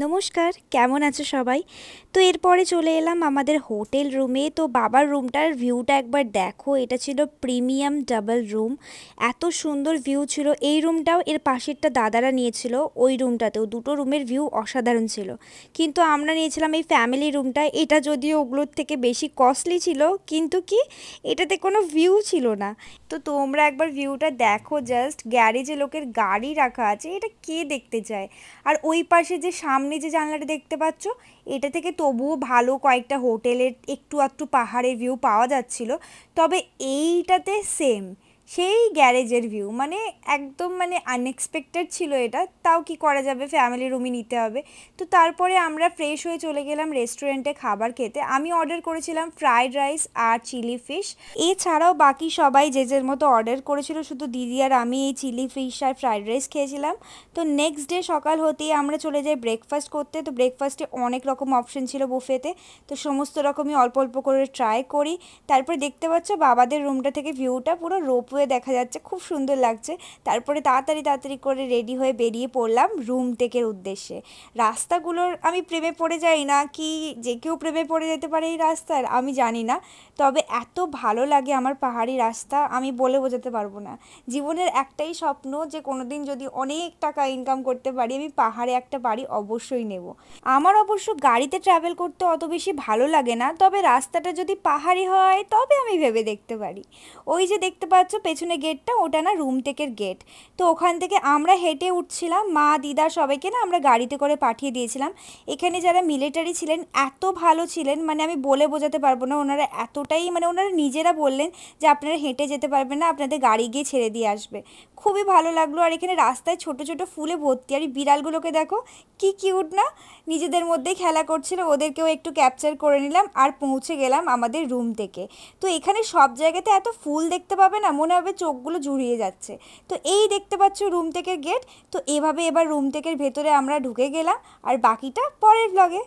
নমস্কার কেমন আছো সবাই তো এরপরে চলে এলাম আমাদের হোটেল রুমে তো বাবার রুমটার ভিউটা একবার দেখো এটা ছিল প্রিমিয়াম ডাবল রুম এত সুন্দর ভিউ ছিল এই রুমটাও এর পাশেরটা দাদারা নিয়েছিল ওই রুমটাতেও দুটো রুমের ভিউ অসাধারণ ছিল কিন্তু আমরা নিয়েছিলাম এই ফ্যামিলি রুমটা এটা যদিও ওগুলোর থেকে বেশি কস্টলি ছিল কিন্তু কি এটাতে কোনো ভিউ ছিল না তো তোমরা একবার ভিউটা দেখো জাস্ট গ্যারেজে লোকের গাড়ি রাখা আছে এটা কে দেখতে চায় আর ওই পাশে যে সামনে সামনে যে জানলাটা দেখতে পাচ্ছ এটা থেকে তবুও ভালো কয়েকটা হোটেলের একটু আধটু পাহাড়ের ভিউ পাওয়া যাচ্ছিল তবে এইটাতে সেম সেই গ্যারেজের ভিউ মানে একদম মানে আনএক্সপেক্টেড ছিল এটা তাও কি করা যাবে ফ্যামিলি রুমই নিতে হবে তো তারপরে আমরা ফ্রেশ হয়ে চলে গেলাম রেস্টুরেন্টে খাবার খেতে আমি অর্ডার করেছিলাম ফ্রাইড রাইস আর চিলি ফিশ এছাড়াও বাকি সবাই যে যের মতো অর্ডার করেছিল শুধু দিদি আর আমি এই চিলি ফিশ আর ফ্রাইড রাইস খেয়েছিলাম তো নেক্সট ডে সকাল হতেই আমরা চলে যাই ব্রেকফাস্ট করতে তো ব্রেকফাস্টে অনেক রকম অপশন ছিল বুফেতে তো সমস্ত রকমই অল্প অল্প করে ট্রাই করি তারপরে দেখতে পাচ্ছ বাবাদের রুমটা থেকে ভিউটা পুরো রোপওয়ে হয়ে দেখা যাচ্ছে খুব সুন্দর লাগছে তারপরে তাড়াতাড়ি তাড়াতাড়ি করে রেডি হয়ে বেরিয়ে পড়লাম রুম টেকের উদ্দেশ্যে রাস্তাগুলোর আমি প্রেমে পড়ে যাই না কি যে কেউ প্রেমে পড়ে যেতে পারে এই রাস্তার আমি জানি না তবে এত ভালো লাগে আমার পাহাড়ি রাস্তা আমি বলে বোঝাতে পারবো না জীবনের একটাই স্বপ্ন যে কোনো দিন যদি অনেক টাকা ইনকাম করতে পারি আমি পাহাড়ে একটা বাড়ি অবশ্যই নেব আমার অবশ্য গাড়িতে ট্রাভেল করতে অত বেশি ভালো লাগে না তবে রাস্তাটা যদি পাহাড়ি হয় তবে আমি ভেবে দেখতে পারি ওই যে দেখতে পাচ্ছ পেছনে গেটটা ওটা না রুমটেকের গেট তো ওখান থেকে আমরা হেঁটে উঠছিলাম মা দিদা সবাইকে না আমরা গাড়িতে করে পাঠিয়ে দিয়েছিলাম এখানে যারা মিলিটারি ছিলেন এত ভালো ছিলেন মানে আমি বলে বোঝাতে পারবো না ওনারা এতটাই মানে ওনারা নিজেরা বললেন যে আপনারা হেঁটে যেতে পারবেন না আপনাদের গাড়ি গিয়ে ছেড়ে দিয়ে আসবে খুবই ভালো লাগলো আর এখানে রাস্তায় ছোট ছোট ফুলে ভর্তি আর বিড়ালগুলোকে দেখো কি কিউট না নিজেদের মধ্যেই খেলা করছিল ওদেরকেও একটু ক্যাপচার করে নিলাম আর পৌঁছে গেলাম আমাদের রুম থেকে তো এখানে সব জায়গাতে এত ফুল দেখতে পাবে না মনে মনে হবে চোখগুলো জুড়িয়ে যাচ্ছে তো এই দেখতে পাচ্ছ রুম থেকে গেট তো এভাবে এবার রুম থেকে ভেতরে আমরা ঢুকে গেলাম আর বাকিটা পরের ব্লগে